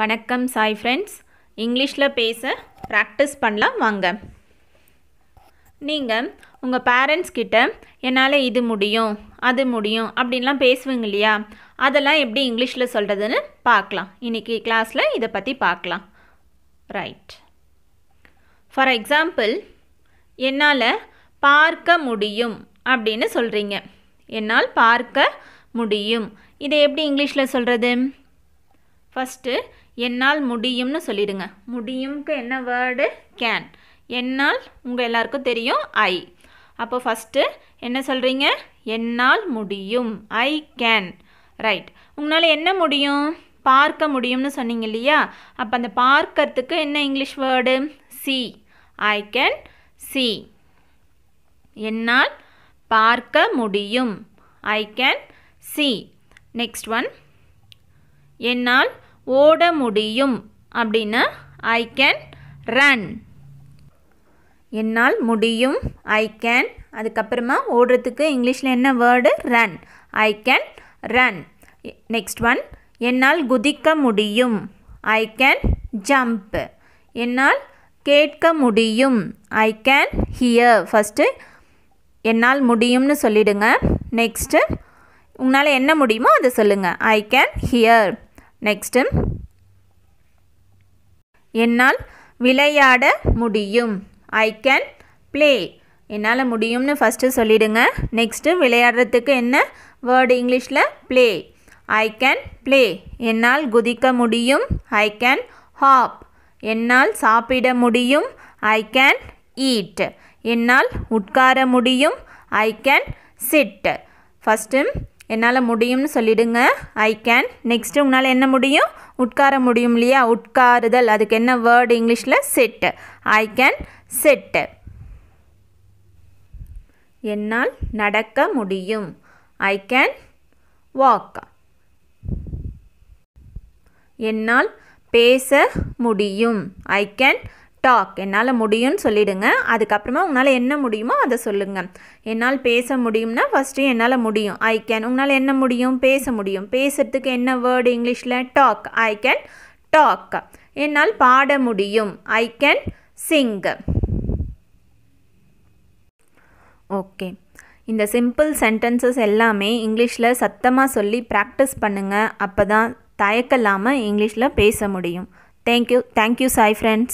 வணக்கம் சாய் ஃப்ரெண்ட்ஸ் இங்கிலீஷில் பேச ப்ராக்டிஸ் பண்ணலாம் வாங்க நீங்கள் உங்கள் பேரண்ட்ஸ் கிட்ட என்னால் இது முடியும் அது முடியும் அப்படின்லாம் பேசுவீங்க இல்லையா அதெல்லாம் எப்படி இங்கிலீஷில் சொல்கிறதுன்னு பார்க்கலாம் இன்றைக்கி கிளாஸில் இதை பற்றி பார்க்கலாம் ரைட் ஃபார் எக்ஸாம்பிள் என்னால் பார்க்க முடியும் அப்படின்னு சொல்கிறீங்க என்னால் பார்க்க முடியும் இதை எப்படி இங்கிலீஷில் சொல்கிறது ஃபஸ்ட்டு என்னால் முடியும்னு சொல்லிடுங்க முடியும்க்கு என்ன வேர்டு கேன் என்னால் உங்கள் எல்லாருக்கும் தெரியும் ஐ அப்போ ஃபஸ்ட்டு என்ன சொல்கிறீங்க என்னால் முடியும் ஐ கேன் ரைட் உங்களால் என்ன முடியும் பார்க்க முடியும்னு சொன்னீங்க இல்லையா அப்போ அந்த பார்க்கறதுக்கு என்ன English word see I can see என்னால் பார்க்க முடியும் I can see next one என்னால் ஓட முடியும் அப்படின்னா ஐ கேன் ரன் என்னால் முடியும் ஐ கேன் அதுக்கப்புறமா ஓடுறதுக்கு இங்கிலீஷில் என்ன word run I can run next one என்னால் குதிக்க முடியும் ஐ கேன் ஜம்ப் என்னால் கேட்க முடியும் ஐ கேன் ஹியர் ஃபஸ்ட்டு என்னால் முடியும்னு சொல்லிடுங்க நெக்ஸ்ட்டு உங்களால் என்ன முடியுமோ அதை சொல்லுங்கள் ஐ கேன் ஹியர் நெக்ஸ்ட்டு என்னால் விளையாட முடியும் ஐ கேன் ப்ளே என்னால் முடியும்னு ஃபஸ்ட்டு சொல்லிவிடுங்க நெக்ஸ்ட்டு விளையாடுறதுக்கு என்ன வேர்டு இங்கிலீஷில் ப்ளே ஐ கேன் ப்ளே என்னால் குதிக்க முடியும் ஐ கேன் ஹாப் என்னால் சாப்பிட முடியும் ஐ கேன் ஈட் என்னால் உட்கார முடியும் ஐ கேன் சிட் ஃபஸ்ட்டு என்னால் முடியும்னு சொல்லிவிடுங்க ஐ கேன் நெக்ஸ்ட்டு உன்னால் என்ன முடியும் உட்கார முடியும் இல்லையா உட்காருதல் அதுக்கு என்ன வேர்டு இங்கிலீஷில் செட்டு ஐ கேன் செட்டு என்னால் நடக்க முடியும் ஐ கேன் வாக் என்னால் பேச முடியும் ஐ கேன் டாக் என்னால் முடியும்னு சொல்லிவிடுங்க அதுக்கப்புறமா உங்களால் என்ன முடியுமோ அதை சொல்லுங்கள் என்னால் பேச முடியும்னா ஃபஸ்ட்டு என்னால் முடியும் ஐ கேன் உங்களால் என்ன முடியும் பேச முடியும் பேசுகிறதுக்கு என்ன வேர்டு இங்கிலீஷில் டாக் ஐ கேன் டாக் என்னால் பாட முடியும் ஐ கேன் சிங் ஓகே இந்த சிம்பிள் சென்டென்சஸ் எல்லாமே இங்கிலீஷில் சத்தமாக சொல்லி ப்ராக்டிஸ் பண்ணுங்கள் அப்போ தான் இல்லாமல் இங்கிலீஷில் பேச முடியும் தேங்க்யூ தேங்க்யூ சாய் ஃப்ரெண்ட்ஸ்